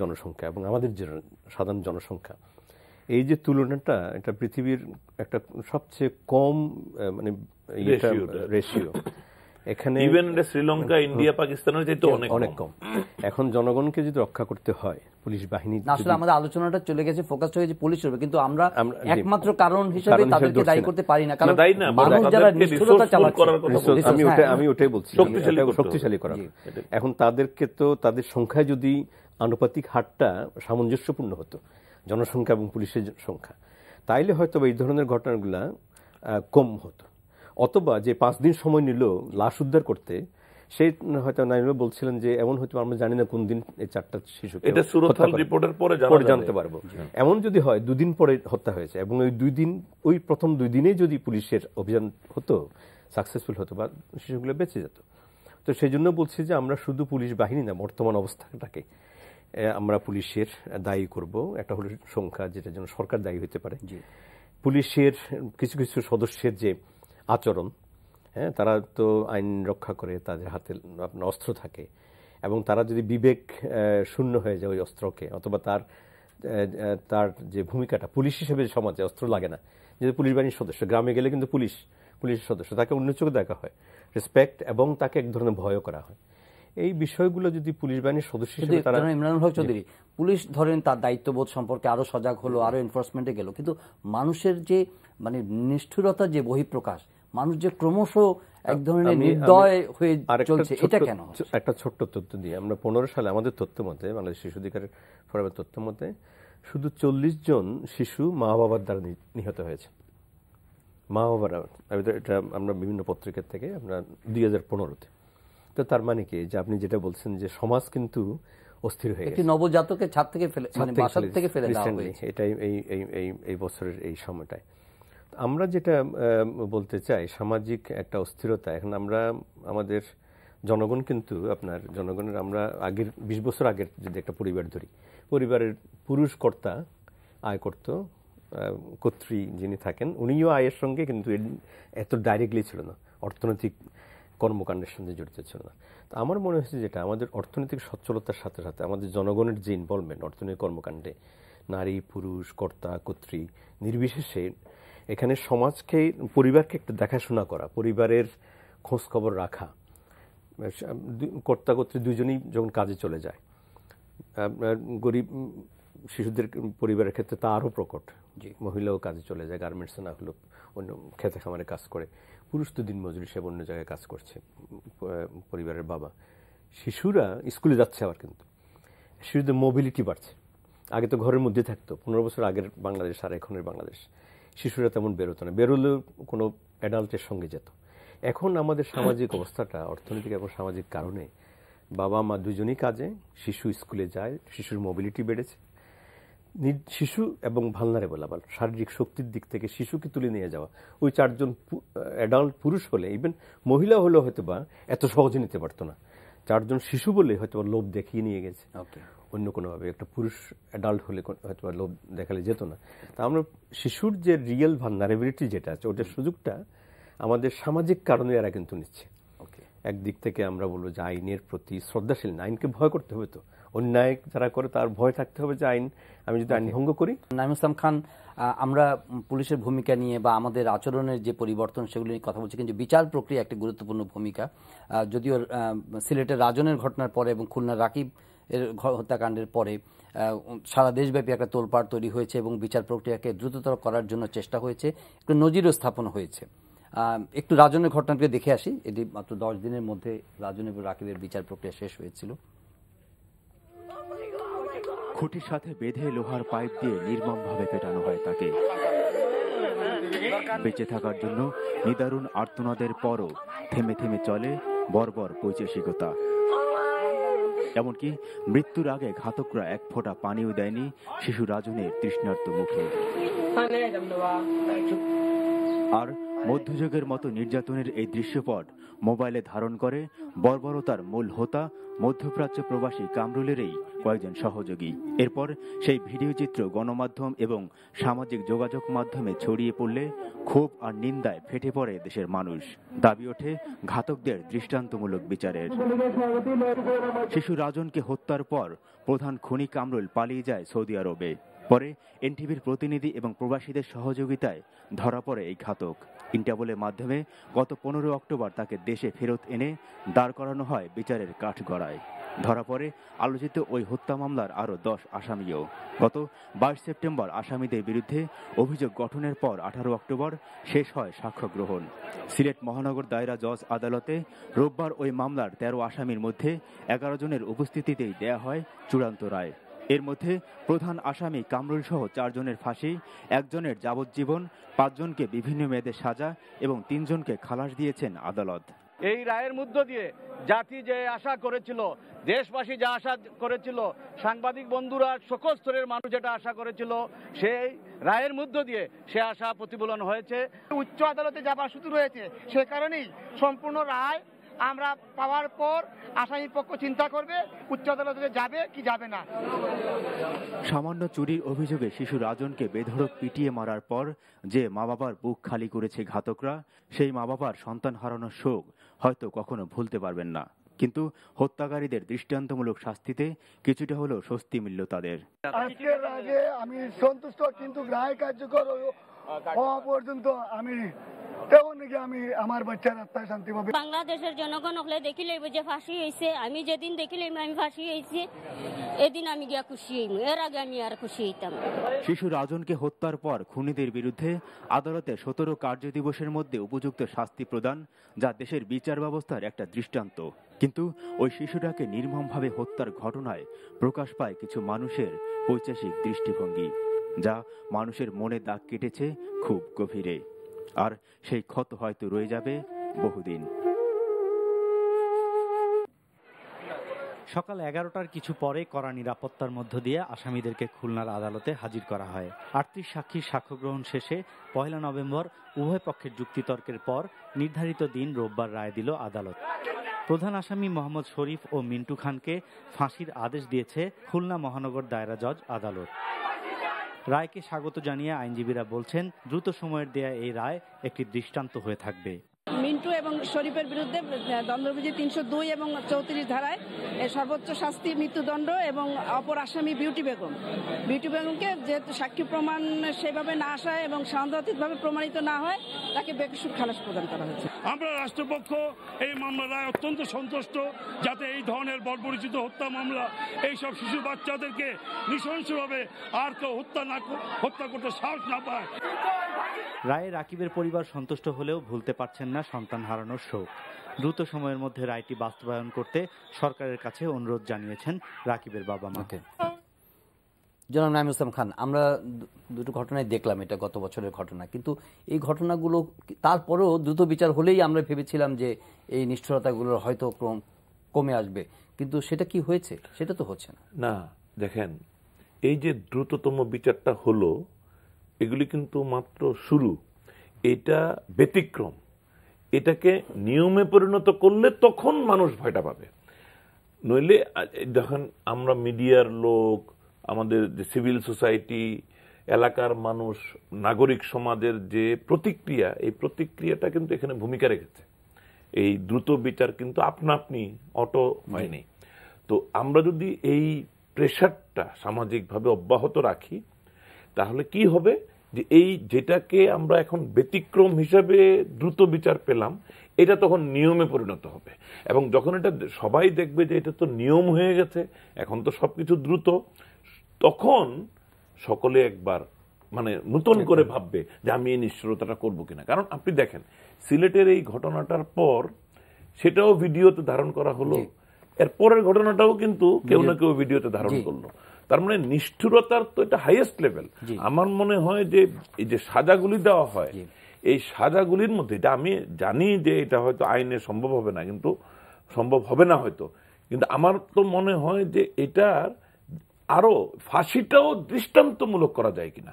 জনসংখ্যা এবং আমাদের যে সাধারণ জনসংখ্যা এই যে তুলনাটা এটা পৃথিবীর একটা সবচেয়ে কম মানে রেশিও এখানে ইভেন শ্রীলঙ্কা ইন্ডিয়া পাকিস্তানের চাইতে অনেক কম এখন জনগণকে যদি রক্ষা করতে হয় পুলিশ বাহিনী আসলে আমাদের আলোচনাটা চলে গেছে ফোকাস হয়ে যে পুলিশ হবে কিন্তু আমরা একমাত্র কারণ হিসেবে তাদেরকে দায়ী করতে পারি না কারণ মানুষ যারা নিষ্ঠুরতা চালাচ্ছে আমি ওটা হ্যাঁ, হ্যাঁ। আমি ওটাই বলছি শক্তিশালী করা এখন তাদেরকে তো তাদের সংখ্যায় যদি আনুপাতিক হারটা সামঞ্জস্যপূর্ণ হতো জনসংখ্যা এবং পুলিশের সংখ্যা তাইলে হয়তো এই ধরনের ঘটনাগুলা কম হতো অথবা যে পাঁচ দিন সময় নিল লাশ উদ্ধার করতে সে হয়তো নাইমে বলছিলেন যে এমন হয়তো আমরা জানি না কোন দিন এই চারটা শিশু এটা সুরতহাল রিপোর্টের পরে পরে জানতে পারবো এমন যদি হয় দুদিন পরে হত্যা হয়েছে এবং ওই দুই দিন ওই প্রথম দুই দিনে যদি পুলিশের অভিযান হতো সাকসেসফুল হতো বা শিশুগুলো বেঁচে যেত তো সেই জন্য বলছি যে আমরা শুধু পুলিশ বাহিনী না বর্তমান অবস্থাটাকে আমরা পুলিশের দায়ী করব একটা হলো সংখ্যা যেটার জন্য সরকার দায়ী হতে পারে পুলিশের কিছু কিছু সদস্যের যে আচরণ হ্যাঁ তারা তো আইন রক্ষা করে তাদের হাতে আপনার অস্ত্র থাকে এবং তারা যদি বিবেক শূন্য হয়ে যায় ওই অস্ত্রকে অথবা তার তার যে ভূমিকাটা পুলিশ হিসেবে সমাজে অস্ত্র লাগে না যদি পুলিশ বাহিনীর সদস্য গ্রামে গেলে কিন্তু পুলিশ পুলিশের সদস্য তাকে অন্য চোখে দেখা হয় রেসপেক্ট এবং তাকে এক ধরনের ভয় করা হয় এই বিষয়গুলো যদি পুলিশ বাহিনীর সদস্য হিসেবে তারা ইমরান হক চৌধুরী পুলিশ ধরেন তার দায়িত্ববোধ সম্পর্কে আরও সজাগ হলো আরও এনফোর্সমেন্টে গেল কিন্তু মানুষের যে মানে নিষ্ঠুরতা যে বহিঃপ্রকাশ মানুষ যে ক্রমশ এক ধরনের নির্দয় হয়ে চলছে এটা কেন একটা ছোট্ট তথ্য দিয়ে আমরা পনেরো সালে আমাদের তথ্য মতে বাংলাদেশ শিশু অধিকারের ফোরামের তথ্য মতে শুধু চল্লিশ জন শিশু মা বাবার দ্বারা নিহত হয়েছে মা বাবারা এটা আমরা বিভিন্ন পত্রিকার থেকে আমরা দুই হাজার পনেরোতে তো তার মানে কি যে আপনি যেটা বলছেন যে সমাজ কিন্তু অস্থির হয়ে গেছে নবজাতকের ছাদ থেকে ফেলে মানে বাসার থেকে ফেলে দেওয়া এটাই এই এই এই বছরের এই সময়টায় আমরা যেটা বলতে চাই সামাজিক একটা অস্থিরতা এখন আমরা আমাদের জনগণ কিন্তু আপনার জনগণের আমরা আগের বিশ বছর আগের যদি একটা পরিবার ধরি পরিবারের পুরুষ কর্তা আয় করত কর্ত্রী যিনি থাকেন উনিও আয়ের সঙ্গে কিন্তু এত ডাইরেক্টলি ছিল না অর্থনৈতিক কর্মকাণ্ডের সঙ্গে জড়িত ছিল না তো আমার মনে হচ্ছে যেটা আমাদের অর্থনৈতিক সচ্ছলতার সাথে সাথে আমাদের জনগণের যে ইনভলভমেন্ট অর্থনৈতিক কর্মকাণ্ডে নারী পুরুষ কর্তা কর্ত্রী নির্বিশেষে এখানে সমাজকে পরিবারকে একটা দেখাশোনা করা পরিবারের খোঁজ খবর রাখা কর্তা কর্তৃ দুজনেই যখন কাজে চলে যায় গরিব শিশুদের পরিবারের ক্ষেত্রে তা আরও প্রকট যে মহিলাও কাজে চলে যায় গার্মেন্টসে না হলেও অন্য খেতে খামারে কাজ করে পুরুষ তো দিন মজুরি সে অন্য জায়গায় কাজ করছে পরিবারের বাবা শিশুরা স্কুলে যাচ্ছে আবার কিন্তু শিশুদের মোবিলিটি বাড়ছে আগে তো ঘরের মধ্যে থাকতো পনেরো বছর আগের বাংলাদেশ আর এখনের বাংলাদেশ শিশুরা তেমন বেরোতো না বেরোলেও কোনো অ্যাডাল্টের সঙ্গে যেত এখন আমাদের সামাজিক অবস্থাটা অর্থনৈতিক এবং সামাজিক কারণে বাবা মা দুজনই কাজে শিশু স্কুলে যায় শিশুর মোবিলিটি বেড়েছে শিশু এবং ভালনারে বলা আবার শারীরিক শক্তির দিক থেকে শিশুকে তুলে নিয়ে যাওয়া ওই চারজন অ্যাডাল্ট পুরুষ হলে ইভেন মহিলা হলেও হয়তো বা এত সহজে নিতে পারতো না চারজন শিশু বলে হয়তো লোভ দেখিয়ে নিয়ে গেছে অন্য কোনোভাবে একটা পুরুষ অ্যাডাল্ট হলে হয়তো লোভ দেখালে যেত না তা আমরা শিশুর যে রিয়েল ভান্নারেবিলিটি যেটা আছে ওটার সুযোগটা আমাদের সামাজিক কারণে এরা কিন্তু নিচ্ছে একদিক থেকে আমরা বলবো যে আইনের প্রতি শ্রদ্ধাশীল না আইনকে ভয় করতে হবে তো অন্যায় যারা করে তার ভয় থাকতে হবে যে আইন আমি যদি আইন ভঙ্গ করি নাইম ইসলাম খান আমরা পুলিশের ভূমিকা নিয়ে বা আমাদের আচরণের যে পরিবর্তন সেগুলি নিয়ে কথা বলছি কিন্তু বিচার প্রক্রিয়া একটি গুরুত্বপূর্ণ ভূমিকা যদিও সিলেটের রাজনের ঘটনার পরে এবং খুলনা রাকিব এর হত্যাকাণ্ডের পরে সারা দেশব্যাপী একটা তোলপাড় তৈরি হয়েছে এবং বিচার প্রক্রিয়াকে দ্রুততর করার জন্য চেষ্টা হয়েছে একটু নজিরও স্থাপন হয়েছে একটু রাজনের ঘটনাটিকে দেখে আসি এটি মাত্র দশ দিনের মধ্যে রাজন এবং রাকিবের বিচার প্রক্রিয়া শেষ হয়েছিল খুঁটির সাথে বেঁধে লোহার পাইপ দিয়ে নির্মমভাবে পেটানো হয় তাকে বেঁচে থাকার জন্য নিদারুণ আর্তনাদের পরও থেমে থেমে চলে বর্বর পৈচেসিকতা এমনকি মৃত্যুর আগে ঘাতকরা এক ফোঁটা পানিও দেয়নি শিশু রাজনের তৃষ্ণার্ত মুখে আর মধ্যযুগের মতো নির্যাতনের এই দৃশ্যপট মোবাইলে ধারণ করে বর্বরতার মূল হোতা মধ্যপ্রাচ্য প্রবাসী কামরুলেরই কয়েকজন সহযোগী এরপর সেই ভিডিও চিত্র গণমাধ্যম এবং সামাজিক যোগাযোগ মাধ্যমে ছড়িয়ে পড়লে ক্ষোভ আর নিন্দায় ফেটে পড়ে দেশের মানুষ দাবি ওঠে ঘাতকদের দৃষ্টান্তমূলক বিচারের শিশু রাজনকে হত্যার পর প্রধান খনি কামরুল পালিয়ে যায় সৌদি আরবে পরে এনটিভির প্রতিনিধি এবং প্রবাসীদের সহযোগিতায় ধরা পড়ে এই ঘাতক ইন্টারপোলের মাধ্যমে গত পনেরো অক্টোবর তাকে দেশে ফেরত এনে দাঁড় করানো হয় বিচারের কাঠগড়ায় ধরা পড়ে আলোচিত ওই হত্যা মামলার আরও দশ আসামিও গত বাইশ সেপ্টেম্বর আসামিদের বিরুদ্ধে অভিযোগ গঠনের পর আঠারো অক্টোবর শেষ হয় সাক্ষ্য গ্রহণ সিলেট মহানগর দায়রা জজ আদালতে রোববার ওই মামলার তেরো আসামির মধ্যে এগারো জনের উপস্থিতিতেই দেয়া হয় চূড়ান্ত রায় এর মধ্যে প্রধান আসামি কামরুল সহ চারজনের ফাঁসি একজনের যাবজ্জীবন পাঁচজনকে বিভিন্ন মেয়েদের সাজা এবং তিনজনকে খালাস দিয়েছেন আদালত এই রায়ের মধ্য দিয়ে জাতি যে আশা করেছিল দেশবাসী যা আশা করেছিল সাংবাদিক বন্ধুরা সকল স্তরের মানুষ যেটা আশা করেছিল সেই রায়ের মধ্য দিয়ে সে আশা প্রতিফলন হয়েছে উচ্চ আদালতে যাবার শুধু রয়েছে সে কারণেই সম্পূর্ণ রায় আমরা পাওয়ার পর আসামির পক্ষ চিন্তা করবে উচ্চ আদালতে যাবে কি যাবে না সামান্য চুরির অভিযোগে শিশু রাজনকে বেধড়ক পিটিয়ে মারার পর যে মা বাবার বুক খালি করেছে ঘাতকরা সেই মা বাবার সন্তান হারানোর শোক হয়তো কখনো ভুলতে পারবেন না কিন্তু হত্যাকারীদের দৃষ্টান্তমূলক শাস্তিতে কিছুটা হলো স্বস্তি মিলল তাদের আজকের আগে আমি সন্তুষ্ট কিন্তু রায় কার্যকর হওয়া পর্যন্ত আমি আমি আমার বাংলাদেশের জনগণ হলে দেখি লইব যে ফাঁসি হয়েছে আমি যেদিন দেখি লইম আমি ফাঁসি হয়েছে এদিন আমি গিয়া খুশি হইম এর আগে আমি আর খুশি হইতাম শিশু রাজনকে হত্যার পর খুনিদের বিরুদ্ধে আদালতে সতেরো কার্যদিবসের মধ্যে উপযুক্ত শাস্তি প্রদান যা দেশের বিচার ব্যবস্থার একটা দৃষ্টান্ত কিন্তু ওই শিশুটাকে নির্মমভাবে হত্যার ঘটনায় প্রকাশ পায় কিছু মানুষের ঐতিহাসিক দৃষ্টিভঙ্গি যা মানুষের মনে দাগ কেটেছে খুব গভীরে আর সেই ক্ষত হয়তো রয়ে যাবে বহুদিন সকাল এগারোটার কিছু পরে করা নিরাপত্তার মধ্য দিয়ে আসামিদেরকে খুলনার আদালতে হাজির করা হয় আটত্রিশ সাক্ষীর সাক্ষ্য গ্রহণ শেষে পয়লা নভেম্বর উভয় পক্ষের যুক্তিতর্কের পর নির্ধারিত দিন রোববার রায় দিল আদালত প্রধান আসামি মোহাম্মদ শরীফ ও মিন্টু খানকে ফাঁসির আদেশ দিয়েছে খুলনা মহানগর দায়রা জজ আদালত রায়কে স্বাগত জানিয়ে আইনজীবীরা বলছেন দ্রুত সময়ের দেয়া এই রায় একটি দৃষ্টান্ত হয়ে থাকবে মিন্টু এবং শরীফের বিরুদ্ধে দণ্ডবিধি তিনশো দুই এবং চৌত্রিশ ধারায় সর্বোচ্চ শাস্তি মৃত্যুদণ্ড এবং অপর আসামি বিউটি বেগম বিউটি বেগমকে যেহেতু সাক্ষী প্রমাণ সেভাবে না আসায় এবং সন্দেহাতীতভাবে প্রমাণিত না হয় তাকে বেকসুখ খালাস প্রদান করা হয়েছে আমরা রাষ্ট্রপক্ষ এই মামলা রায় অত্যন্ত সন্তুষ্ট যাতে এই ধরনের বর্বরিচিত হত্যা মামলা এইসব শিশু বাচ্চাদেরকে নৃশংসভাবে আর কেউ হত্যা না হত্যা করতে সাহস না পায় রায়ে রাকিবের পরিবার সন্তুষ্ট হলেও ভুলতে পারছেন না সন্তান হারানোর শোক দ্রুত সময়ের মধ্যে রায়টি বাস্তবায়ন করতে সরকারের কাছে অনুরোধ জানিয়েছেন রাকিবের বাবা মাকে জনাব নাইম হোসেন খান আমরা দুটো ঘটনায় দেখলাম এটা গত বছরের ঘটনা কিন্তু এই ঘটনাগুলো তারপরেও দ্রুত বিচার হলেই আমরা ভেবেছিলাম যে এই নিষ্ঠুরতাগুলোর হয়তো ক্রম কমে আসবে কিন্তু সেটা কি হয়েছে সেটা তো হচ্ছে না না দেখেন এই যে দ্রুততম বিচারটা হলো এগুলি কিন্তু মাত্র শুরু এটা ব্যতিক্রম এটাকে নিয়মে পরিণত করলে তখন মানুষ ভয়টা পাবে নইলে যখন আমরা মিডিয়ার লোক আমাদের যে সিভিল সোসাইটি এলাকার মানুষ নাগরিক সমাজের যে প্রতিক্রিয়া এই প্রতিক্রিয়াটা কিন্তু এখানে ভূমিকা রেখেছে এই দ্রুত বিচার কিন্তু আপনা আপনি অটো হয়নি তো আমরা যদি এই প্রেশারটা সামাজিকভাবে অব্যাহত রাখি তাহলে কি হবে যে এই যেটাকে আমরা এখন ব্যতিক্রম হিসাবে দ্রুত বিচার পেলাম এটা তখন নিয়মে পরিণত হবে এবং যখন এটা সবাই দেখবে যে এটা তো নিয়ম হয়ে গেছে এখন তো সব কিছু দ্রুত তখন সকলে একবার মানে নতুন করে ভাববে যে আমি এই নিশ্চয়তাটা করবো কিনা কারণ আপনি দেখেন সিলেটের এই ঘটনাটার পর সেটাও ভিডিওতে ধারণ করা হলো এর পরের ঘটনাটাও কিন্তু কেউ না কেউ ভিডিওতে ধারণ করলো তার মানে নিষ্ঠুরতার তো এটা হাইয়েস্ট লেভেল আমার মনে হয় যে এই যে সাজাগুলি দেওয়া হয় এই সাজাগুলির মধ্যে এটা আমি জানি যে এটা হয়তো আইনে সম্ভব হবে না কিন্তু সম্ভব হবে না হয়তো কিন্তু আমার তো মনে হয় যে এটার আরো ফাঁসিটাও দৃষ্টান্তমূলক করা যায় কিনা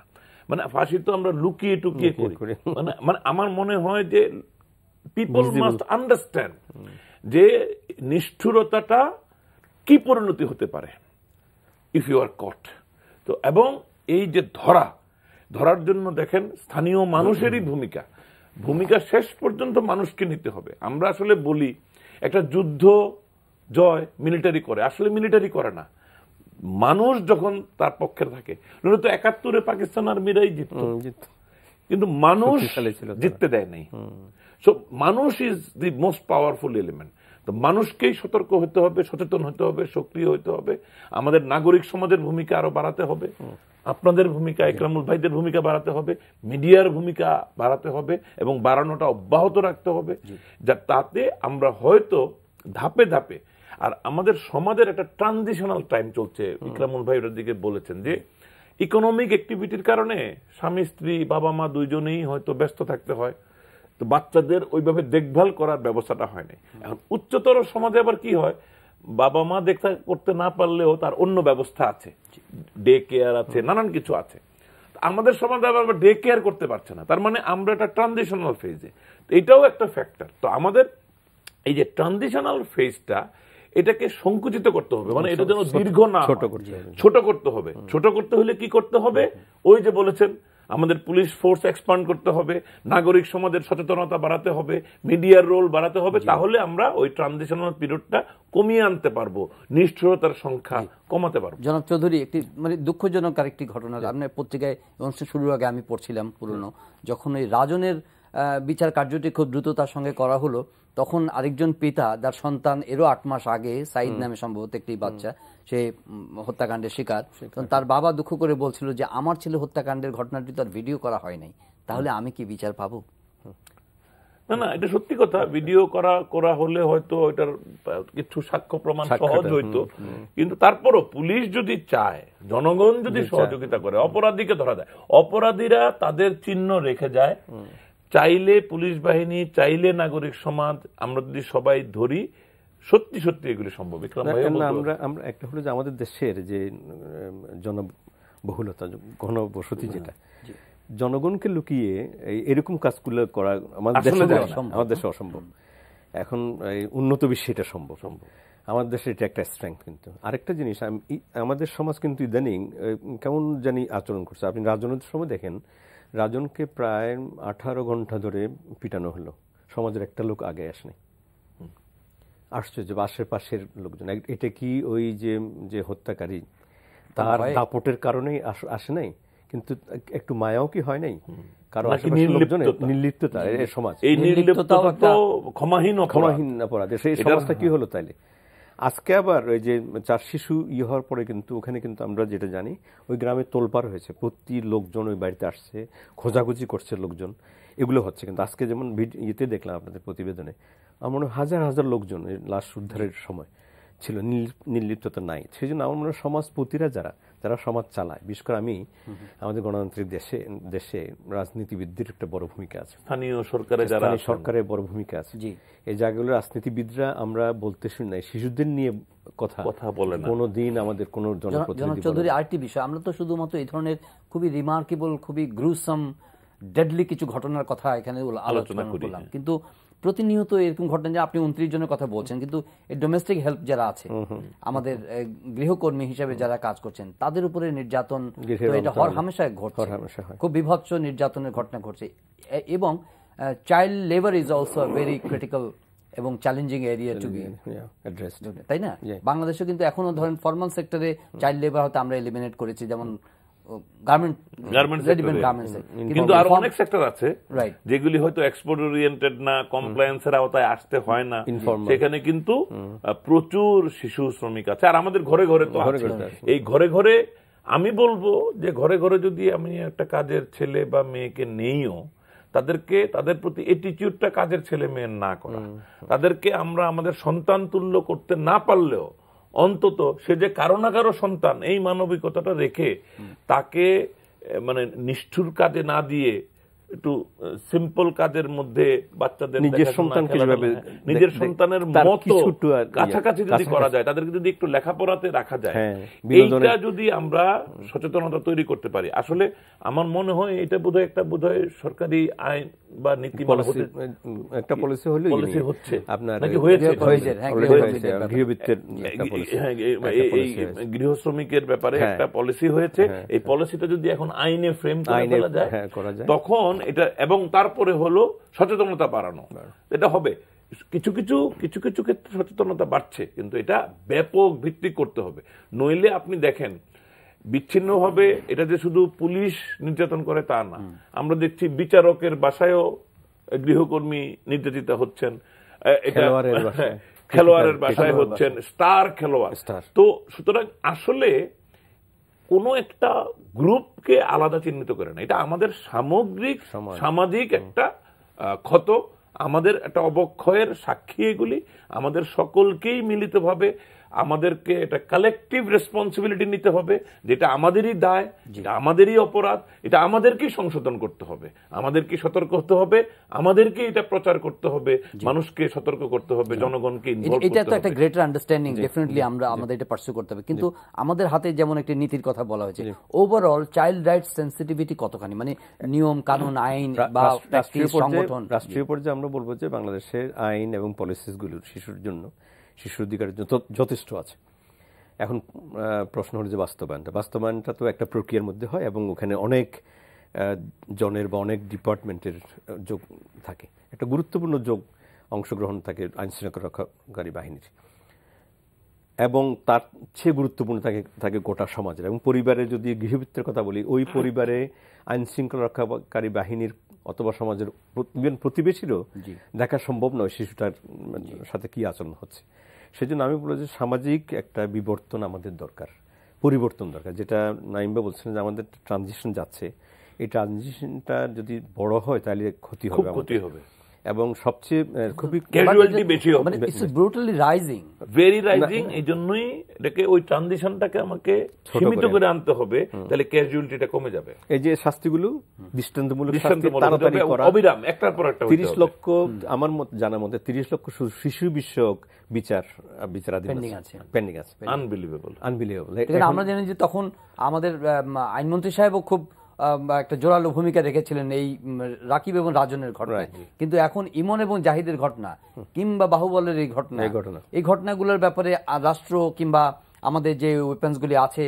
মানে ফাঁসি তো আমরা লুকিয়ে টুকিয়ে করি মানে মানে আমার মনে হয় যে পিপল মাস্ট আন্ডারস্ট্যান্ড যে নিষ্ঠুরতাটা কি পরিণতি হতে পারে ইফ ইউ আর কট তো এবং এই যে ধরা ধরার জন্য দেখেন স্থানীয় মানুষেরই ভূমিকা ভূমিকা শেষ পর্যন্ত মানুষকে নিতে হবে আমরা আসলে বলি একটা যুদ্ধ জয় মিলিটারি করে আসলে মিলিটারি করে না মানুষ যখন তার পক্ষে থাকে নয়তো একাত্তরে পাকিস্তান আর্মিরাই জিত কিন্তু মানুষ জিততে দেয় নাই সো মানুষ is the most powerful element তো মানুষকেই সতর্ক হতে হবে সচেতন হতে হবে সক্রিয় হতে হবে আমাদের নাগরিক সমাজের ভূমিকা আরো বাড়াতে হবে আপনাদের ভূমিকা ইকরামুল ভাইদের ভূমিকা বাড়াতে হবে মিডিয়ার ভূমিকা বাড়াতে হবে এবং বাড়ানোটা অব্যাহত রাখতে হবে যা তাতে আমরা হয়তো ধাপে ধাপে আর আমাদের সমাজের একটা ট্রানজিশনাল টাইম চলছে ইকরামুল ভাই ওটার দিকে বলেছেন যে ইকোনমিক অ্যাক্টিভিটির কারণে স্বামী স্ত্রী বাবা মা দুইজনেই হয়তো ব্যস্ত থাকতে হয় তো বাচ্চাদের ওইভাবে দেখভাল করার ব্যবস্থাটা হয় না এখন উচ্চতর সমাজে আবার কি হয় বাবা মা দেখতে করতে না পারলেও তার অন্য ব্যবস্থা আছে ডে কেয়ার আছে নানান কিছু আছে আমাদের সমাজে আবার ডে কেয়ার করতে পারছে না তার মানে আমরা একটা ট্রানজিশনাল ফেজে এটাও একটা ফ্যাক্টর তো আমাদের এই যে ট্রানজিশনাল ফেজটা এটাকে সংকুচিত করতে হবে মানে এটা যেন দীর্ঘ না ছোট করতে ছোট করতে হবে ছোট করতে হলে কি করতে হবে ওই যে বলেছেন আমাদের পুলিশ ফোর্স এক্সপান্ড করতে হবে নাগরিক সমাজের সচেতনতা বাড়াতে হবে মিডিয়ার রোল বাড়াতে হবে তাহলে আমরা ওই ট্রানজিশনাল পিরিয়ডটা কমিয়ে আনতে পারবো নিষ্ঠুরতার সংখ্যা কমাতে পারবো জনাব চৌধুরী একটি মানে দুঃখজনক আরেকটি ঘটনা আপনার পত্রিকায় অনুষ্ঠান শুরুর আগে আমি পড়ছিলাম পুরনো যখন ওই রাজনের বিচার কার্যটি খুব দ্রুততার সঙ্গে করা হলো তখন আরেকজন পিতা তার সন্তান এরও আট মাস আগে সাইদ নামে সম্ভবত একটি বাচ্চা সে হত্যাকাণ্ডের শিকার তার বাবা দুঃখ করে বলছিল যে আমার ছেলে হত্যাকাণ্ডের ঘটনাটি তার ভিডিও করা হয় নাই তাহলে আমি কি বিচার পাবো না না এটা সত্যি কথা ভিডিও করা করা হলে হয়তো এটার কিছু সাক্ষ্য প্রমাণ সহজ হইতো কিন্তু তারপরও পুলিশ যদি চায় জনগণ যদি সহযোগিতা করে অপরাধীকে ধরা দেয় অপরাধীরা তাদের চিহ্ন রেখে যায় চাইলে পুলিশ বাহিনী চাইলে নাগরিক সমাজ আমরা যদি সবাই ধরি সত্যি সত্যি এগুলি সম্ভব আমরা আমরা একটা হলো যে আমাদের দেশের যে জনবহুলতা ঘনবসতি যেটা হ্যাঁ, জনগণকে লুকিয়ে এরকম কাজগুলো করা আমাদের দেশে আমাদের দেশে অসম্ভব এখন উন্নত বিশ্বে এটা সম্ভব আমাদের দেশে এটা একটা স্ট্রেংথ কিন্তু আরেকটা জিনিস আমাদের সমাজ কিন্তু ইদানিং কেমন জানি আচরণ করছে আপনি রাজনৈতিক সময় দেখেন রাজনকে প্রায় আঠারো ঘন্টা ধরে পিটানো হলো সমাজের একটা লোক আগে আসেনি আশ্চর্য আশেপাশের লোকজন এটা কি ওই যে যে হত্যাকারী তার দাপটের কারণেই আসে নাই কিন্তু একটু মায়াও কি হয় নাই কারণ আশেপাশের নির্লিপ্ততা সমাজ এই নির্লিপ্ততা ক্ষমাহীন ক্ষমাহীন অপরাধ এই সমাজটা কি হলো তাইলে আজকে আবার ওই যে চার শিশু ইয়ে হওয়ার পরে কিন্তু ওখানে কিন্তু আমরা যেটা জানি ওই গ্রামে তোলপার হয়েছে প্রতি লোকজন ওই বাড়িতে আসছে খোঁজাখুঁজি করছে লোকজন এগুলো হচ্ছে কিন্তু আজকে যেমন ইয়েতে দেখলাম আপনাদের প্রতিবেদনে আমার হাজার হাজার লোকজন লাশ উদ্ধারের সময় ছিল নির্লিপ্ততা নাই সেই জন্য আমার মনে হয় সমাজপতিরা যারা যারা সমাজ চালায় বিশেষ করে আমি আমাদের গণতান্ত্রিক দেশে দেশে রাজনীতিবিদদের একটা বড় ভূমিকা আছে স্থানীয় সরকারে যারা সরকারের বড় ভূমিকা আছে এই জায়গাগুলো রাজনীতিবিদরা আমরা বলতে শুনি নাই শিশুদের নিয়ে কথা কথা বলে না কোনোদিন আমাদের কোনো জনপ্রতিনিধি চৌধুরী আরেকটি বিষয় আমরা তো শুধুমাত্র এই ধরনের খুবই রিমার্কেবল খুবই গ্রুসাম ডেডলি কিছু ঘটনার কথা এখানে আলোচনা করলাম হ্যাঁ। কিন্তু প্রতিনিয়ত এরকম ঘটনা যে আপনি উনত্রিশ জনের কথা বলছেন কিন্তু এই ডোমেস্টিক হেল্প যারা আছে আমাদের গৃহকর্মী হিসেবে যারা কাজ করছেন তাদের উপরে নির্যাতন এটা হর হামেশা ঘটছে খুব বিভৎস নির্যাতনের ঘটনা ঘটছে এবং child labour is also very critical এবং challenging area to be address তাই না বাংলাদেশে কিন্তু এখনো ধরেন ফর্মাল সেক্টরে চাইল্ড লেবার হয়তো আমরা এলিমিনেট করেছি যেমন যেগুলি হয়তো এক্সপোর্ট ওরিয়েন্টেড আওতায় আসতে হয় না সেখানে কিন্তু প্রচুর শিশু শ্রমিক আছে আর আমাদের ঘরে ঘরে তো আছে এই ঘরে ঘরে আমি বলবো যে ঘরে ঘরে যদি আমি একটা কাজের ছেলে বা মেয়েকে নেইও তাদেরকে তাদের প্রতি এটিটিউডটা কাজের ছেলে মেয়ের না করা তাদেরকে আমরা আমাদের সন্তান তুল্য করতে না পারলেও অন্তত সে যে কারো না কারো সন্তান এই মানবিকতাটা রেখে তাকে মানে নিষ্ঠুর কাজে না দিয়ে একটু সিম্পল কাজের মধ্যে বাচ্চাদের নিজের সন্তানকে যেভাবে হ্যাঁ, নিজের সন্তানের মতো কাছাকাছি যদি করা যায় তাদেরকে যদি একটু লেখাপড়াতে রাখা যায় হ্যাঁ, এইটা যদি আমরা সচেতনতা তৈরি করতে পারি আসলে আমার মনে হয় এটা বোধহয় একটা বোধহয় সরকারি আইন বা নীতি একটা পলিসি পলিসি হচ্ছে আপনার নাকি হয়েছে গৃহবৃত্তের ব্যাপারে একটা পলিসি হয়েছে হ্যাঁ, এই পলিসিটা যদি এখন আইনে ফ্রেম করা যায় তখন এটা এবং তারপরে হলো সচেতনতা বাড়ানো এটা হবে কিছু কিছু কিছু কিছু ক্ষেত্রে সচেতনতা বাড়ছে কিন্তু এটা ব্যাপক ভিত্তি করতে হবে নইলে আপনি দেখেন বিচ্ছিন্নভাবে এটা যে শুধু পুলিশ নির্যাতন করে তা না আমরা দেখছি বিচারকের বাসায়ও গৃহকর্মী নির্যাতিত হচ্ছেন খেলোয়াড়ের হ্যাঁ, বাসায় হচ্ছেন স্টার খেলোয়াড় তো সুতরাং আসলে কোনো একটা গ্রুপকে আলাদা চিহ্নিত করে না এটা আমাদের সামগ্রিক সামাজিক একটা ক্ষত আমাদের একটা অবক্ষয়ের সাক্ষী এগুলি আমাদের সকলকেই মিলিতভাবে আমাদেরকে এটা কালেকটিভ রেসপন্সিবিলিটি নিতে হবে যেটা আমাদেরই দায় যেটা আমাদেরই অপরাধ এটা আমাদেরকেই সংশোধন করতে হবে আমাদেরকে সতর্ক হতে হবে আমাদেরকে এটা প্রচার করতে হবে মানুষকে সতর্ক করতে হবে জনগণকে এটা তো একটা গ্রেটার আন্ডারস্ট্যান্ডিং ডেফিনেটলি আমরা আমাদের এটা পার্সু করতে হবে কিন্তু আমাদের হাতে যেমন একটি নীতির কথা বলা হয়েছে ওভারঅল চাইল্ড রাইটস সেন্সিটিভিটি কতখানি মানে নিয়ম কানুন আইন বা রাষ্ট্রীয় সংগঠন রাষ্ট্রীয় পর্যায়ে আমরা বলবো যে বাংলাদেশের আইন এবং পলিসিসগুলোর শিশুর জন্য শিশুর অধিকারের জন্য যথেষ্ট আছে এখন প্রশ্ন হল যে বাস্তবায়নটা বাস্তবায়নটা তো একটা প্রক্রিয়ার মধ্যে হয় এবং ওখানে অনেক জনের বা অনেক ডিপার্টমেন্টের যোগ থাকে একটা গুরুত্বপূর্ণ যোগ অংশগ্রহণ থাকে আইনশৃঙ্খলা রক্ষাকারী বাহিনীর এবং তার চেয়ে গুরুত্বপূর্ণ থাকে থাকে গোটা সমাজের এবং পরিবারে যদি গৃহবৃত্তের কথা বলি ওই পরিবারে আইনশৃঙ্খলা রক্ষাকারী বাহিনীর অথবা সমাজের প্রতিবেশীরও দেখা সম্ভব নয় শিশুটার সাথে কি আচরণ হচ্ছে সেজন্য আমি বলবো যে সামাজিক একটা বিবর্তন আমাদের দরকার পরিবর্তন দরকার যেটা নাইমবা বলছেন যে আমাদের ট্রানজিশন যাচ্ছে এই ট্রানজিশনটা যদি বড় হয় তাহলে ক্ষতি হবে ক্ষতি হবে এবং সবচেয়ে খুবই বেশি হবে মানে it's brutally rising very rising এই জন্যই এটাকে ওই ট্রানজিশনটাকে আমাকে সীমিত করে আনতে হবে তাহলে ক্যাজুয়ালিটিটা কমে যাবে এই যে শাস্তিগুলো দৃষ্টান্তমূলক শাস্তি তাড়াতাড়ি করা অবিরাম একটার পর একটা 30 লক্ষ আমার মত জানার মতে 30 লক্ষ শিশু বিষয়ক বিচার বিচারাধীন পেন্ডিং আছে পেন্ডিং আছে আনবিলিভেবল আনবিলিভেবল আমরা জানি যে তখন আমাদের আইনমন্ত্রী সাহেবও খুব একটা জোরালো ভূমিকা রেখেছিলেন এই রাকিব এবং রাজনের ঘটনায় কিন্তু এখন ইমন এবং জাহিদের ঘটনা কিংবা বাহুবলের এই ঘটনা এই ঘটনাগুলোর ব্যাপারে রাষ্ট্র কিংবা আমাদের যে ওয়েপেন্সগুলি আছে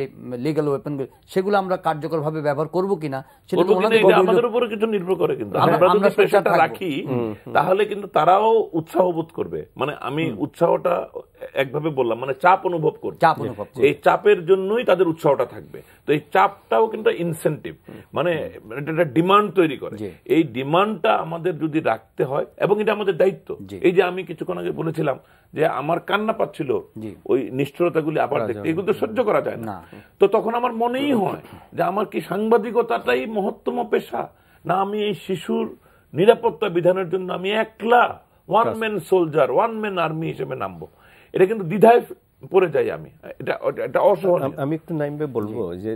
লিগাল ওয়েপেনগুলি সেগুলো আমরা কার্যকরভাবে ব্যবহার করব কিনা সেটা উপরে কিছু নির্ভর করে কিন্তু হ্যাঁ, আমরা যদি প্রেশারটা রাখি তাহলে কিন্তু তারাও উৎসাহ বোধ করবে মানে আমি উৎসাহটা একভাবে বললাম মানে চাপ অনুভব করবে চাপ অনুভব এই চাপের জন্যই তাদের উৎসাহটা থাকবে তো এই চাপটাও কিন্তু ইনসেন্টিভ মানে একটা ডিমান্ড তৈরি করে এই ডিমান্ডটা আমাদের যদি রাখতে হয় এবং এটা আমাদের দায়িত্ব এই যে আমি কিছুক্ষণ আগে বলেছিলাম যে আমার কান্না পাচ্ছিল ওই নিষ্ঠুরতা গুলি আবার দেখতে এগুলো সহ্য করা যায় না তো তখন আমার মনেই হয় যে আমার কি সাংবাদিকতাটাই মহত্তম পেশা না আমি এই শিশুর নিরাপত্তা বিধানের জন্য আমি একলা one man soldier one man army হিসেবে নামবো এটা কিন্তু দ্বিধায় পড়ে যাই আমি এটা এটা আমি একটু নাইমবে বলবো যে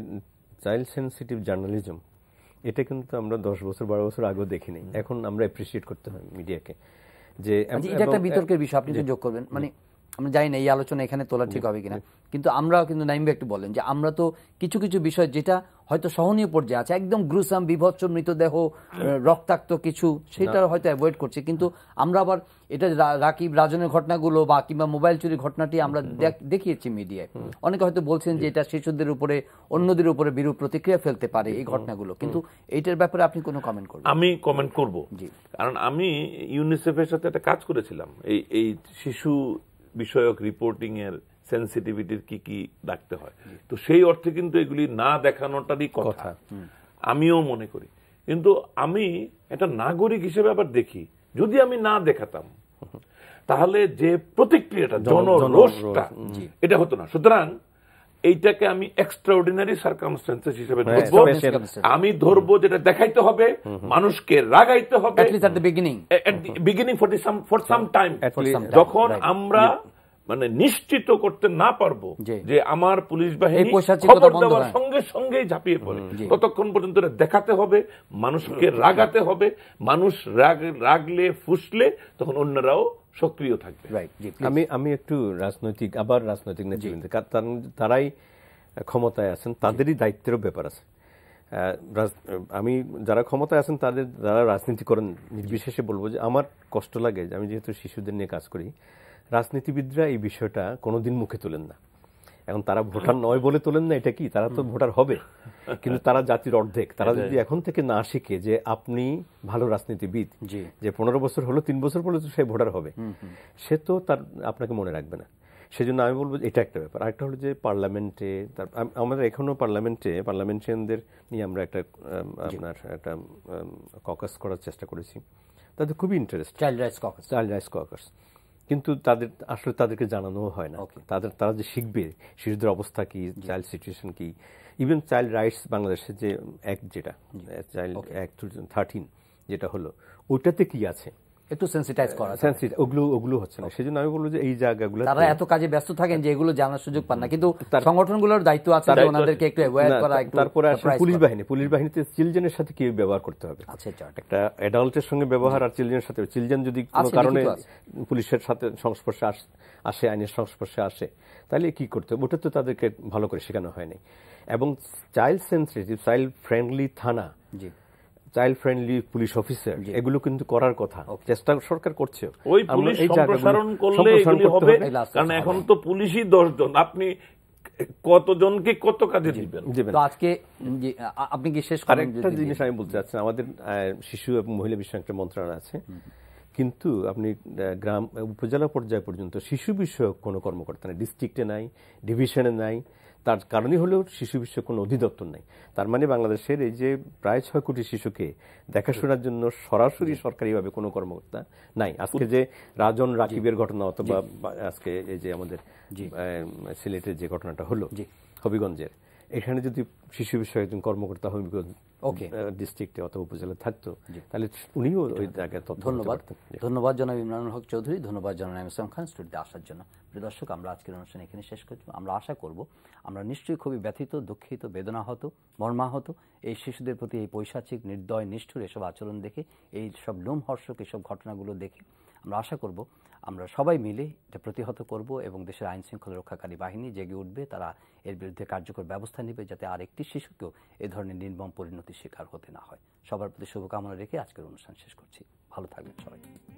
চাইল্ড সেন্সিটিভ জার্নালিজম এটা কিন্তু আমরা দশ বছর বারো বছর আগেও দেখিনি এখন আমরা অ্যাপ্রিসিয়েট করতে হয় মিডিয়াকে যে আচ্ছা, এটা একটা বিতর্কের বিষয় আপনি যোগ করবেন মানে আমরা জানি না এই আলোচনা এখানে তোলা ঠিক হবে কিনা কিন্তু আমরা কিন্তু নাইম একটু বলেন যে আমরা তো কিছু কিছু বিষয় যেটা হয়তো সহনীয় পর্যায়ে আছে একদম গ্রুসাম বিভৎস মৃতদেহ রক্তাক্ত কিছু সেটা হয়তো অ্যাভয়েড করছে কিন্তু আমরা আবার এটা রাকিব রাজনের ঘটনাগুলো বা কিংবা মোবাইল চুরির ঘটনাটি আমরা দেখিয়েছি মিডিয়ায় অনেকে হয়তো বলছেন যে এটা শিশুদের উপরে অন্যদের উপরে বিরূপ প্রতিক্রিয়া ফেলতে পারে এই ঘটনাগুলো কিন্তু এইটার ব্যাপারে আপনি কোনো কমেন্ট করবেন আমি কমেন্ট করব কারণ আমি ইউনিসেফের সাথে একটা কাজ করেছিলাম এই এই শিশু বিষয়ক রিপোর্টিং এর সেন্সিটিভিটির কি কি রাখতে হয় তো সেই অর্থে কিন্তু এগুলি না দেখানোটারই কথা আমিও মনে করি কিন্তু আমি এটা নাগরিক হিসেবে আবার দেখি যদি আমি না দেখাতাম তাহলে যে প্রতিক্রিয়াটা জনরোষটা এটা হতো না সুতরাং এইটাকে আমি এক্সট্রাঅর্ডিনারি সার্কামস্টেন্সেস হিসেবে ধরবো আমি ধরবো যেটা দেখাইতে হবে মানুষকে রাগাইতে হবে বিগিনিং ফর সাম টাইম যখন আমরা মানে নিশ্চিত করতে না পারবো যে আমার পুলিশ বাহিনী খবর দেওয়ার সঙ্গে সঙ্গে ঝাঁপিয়ে পড়ে ততক্ষণ পর্যন্ত দেখাতে হবে মানুষকে রাগাতে হবে মানুষ রাগ রাগলে ফুসলে তখন অন্যরাও সক্রিয় থাকবে আমি আমি একটু রাজনৈতিক আবার রাজনৈতিক তারাই ক্ষমতায় আছেন তাদেরই দায়িত্বের ব্যাপার আছে আমি যারা ক্ষমতায় আছেন তাদের যারা রাজনীতি করেন নির্বিশেষে বলবো যে আমার কষ্ট লাগে আমি যেহেতু শিশুদের নিয়ে কাজ করি রাজনীতিবিদরা এই বিষয়টা কোনোদিন মুখে তোলেন না এখন তারা ভোটার নয় বলে তোলেন না এটা কি তারা তো ভোটার হবে কিন্তু তারা জাতির অর্ধেক তারা যদি এখন থেকে না শিখে যে আপনি ভালো রাজনীতিবিদ যে পনেরো বছর হলো তিন বছর পরে তো সে ভোটার হবে সে তো তার আপনাকে মনে রাখবে না সেজন্য আমি বলবো এটা একটা ব্যাপার আরেকটা হলো যে পার্লামেন্টে আমাদের এখনও পার্লামেন্টে পার্লামেন্টারিয়ানদের নিয়ে আমরা একটা আপনার একটা ককাস করার চেষ্টা করেছি তাদের খুবই interest child rights caucus child rights caucus কিন্তু তাদের আসলে তাদেরকে জানানো হয় না তাদের তারা যে শিখবে শিশুদের অবস্থা কি চাইল্ড সিচুয়েশন কি ইভেন চাইল্ড রাইটস বাংলাদেশের যে অ্যাক্ট যেটা চাইল্ড অ্যাক্ট থার্টিন যেটা হলো ওইটাতে কি আছে একটু সেন্সিটাইজ করা সেন্সিটাইজ ওগুলো ওগুলো হচ্ছে না সেজন্য আমি বলবো যে এই জায়গাগুলো তারা এত কাজে ব্যস্ত থাকেন যে এগুলো জানার সুযোগ পান না কিন্তু সংগঠনগুলোর দায়িত্ব আছে যে ওনাদেরকে একটু অ্যাওয়ার করা একটু তারপরে আসলে পুলিশ বাহিনী পুলিশ বাহিনীতে চিলড্রেনের সাথে কি ব্যবহার করতে হবে আচ্ছা, আচ্ছা, আচ্ছা। একটা অ্যাডাল্টের সঙ্গে ব্যবহার আর চিলড্রেনের সাথে চিলড্রেন যদি কোনো কারণে পুলিশের সাথে সংস্পর্শে আসে আইনের সংস্পর্শে আসে তাহলে কি করতে হবে ওটা তো তাদেরকে ভালো করে শেখানো হয়নি এবং চাইল্ড সেন্সিটিভ চাইল্ড ফ্রেন্ডলি থানা জি চাইল্ড ফ্রেন্ডলি পুলিশ অফিসার এগুলো কিন্তু করার কথা চেষ্টা সরকার করছে ওই পুলিশ সম্প্রসারণ করলে এগুলি হবে কারণ এখন তো পুলিশই দশজন আপনি কতজনকে কত কাজে দিবেন তো আজকে আপনি কি শেষ করেন একটা জিনিস আমি বলতে চাচ্ছি আমাদের শিশু এবং মহিলা বিষয়ক একটা মন্ত্রণালয় আছে কিন্তু আপনি গ্রাম উপজেলা পর্যায় পর্যন্ত শিশু বিষয়ক কোনো কর্মকর্তা নাই ডিস্ট্রিক্টে নাই ডিভিশনে নাই তার কারণই হলেও শিশু বিষয়ে কোনো অধিদপ্তর নাই তার মানে বাংলাদেশের এই যে প্রায় ছয় কোটি শিশুকে দেখাশোনার জন্য সরাসরি সরকারিভাবে কোনো কর্মকর্তা নাই আজকে যে রাজন রাকিবের ঘটনা অথবা আজকে এই যে আমাদের সিলেটের যে ঘটনাটা হলো হবিগঞ্জের এখানে যদি শিশু বিষয়ে একজন কর্মকর্তা হোমিওপ্যাথ ওকে ডিস্ট্রিক্টে অথবা উপজেলা থাকতো তাহলে উনিও ওই জায়গায় ধন্যবাদ ধন্যবাদ জানাব ইমরানুল হক চৌধুরী ধন্যবাদ জনাব ইসলাম খান স্টুডিওতে আসার জন্য প্রিয় দর্শক আমরা আজকের অনুষ্ঠান এখানে শেষ করছি আমরা আশা করব আমরা নিশ্চয়ই খুবই ব্যথিত দুঃখিত বেদনাহত মর্মাহত এই শিশুদের প্রতি এই পৈশাচিক নির্দয় নিষ্ঠুর এসব আচরণ দেখে এই সব লোমহর্ষক এসব ঘটনাগুলো দেখে আমরা আশা করব আমরা সবাই মিলে এটা প্রতিহত করব এবং দেশের আইন শৃঙ্খলা রক্ষাকারী বাহিনী জেগে উঠবে তারা এর বিরুদ্ধে কার্যকর ব্যবস্থা নেবে যাতে আরেকটি শিশুকেও এ ধরনের নির্মম পরিণতির শিকার হতে না হয় সবার প্রতি শুভকামনা রেখে আজকের অনুষ্ঠান শেষ করছি ভালো থাকবেন সবাই